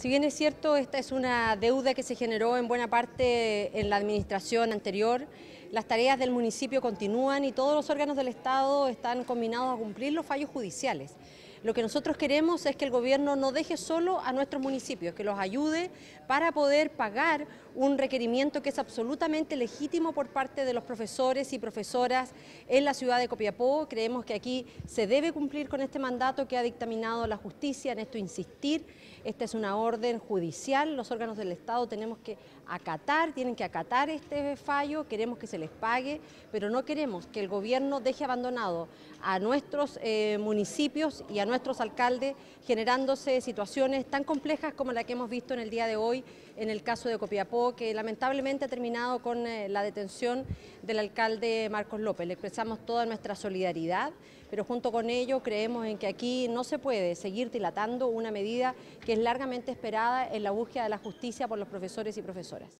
Si bien es cierto, esta es una deuda que se generó en buena parte en la administración anterior, las tareas del municipio continúan y todos los órganos del Estado están combinados a cumplir los fallos judiciales. Lo que nosotros queremos es que el gobierno no deje solo a nuestros municipios, que los ayude para poder pagar un requerimiento que es absolutamente legítimo por parte de los profesores y profesoras en la ciudad de Copiapó. Creemos que aquí se debe cumplir con este mandato que ha dictaminado la justicia, en esto insistir. Esta es una orden judicial, los órganos del Estado tenemos que acatar, tienen que acatar este fallo, queremos que se les pague, pero no queremos que el gobierno deje abandonado a nuestros eh, municipios y a nuestros alcaldes, generándose situaciones tan complejas como la que hemos visto en el día de hoy en el caso de Copiapó, que lamentablemente ha terminado con eh, la detención del alcalde Marcos López. Le expresamos toda nuestra solidaridad, pero junto con ello creemos en que aquí no se puede seguir dilatando una medida que es largamente esperada en la búsqueda de la justicia por los profesores y profesoras.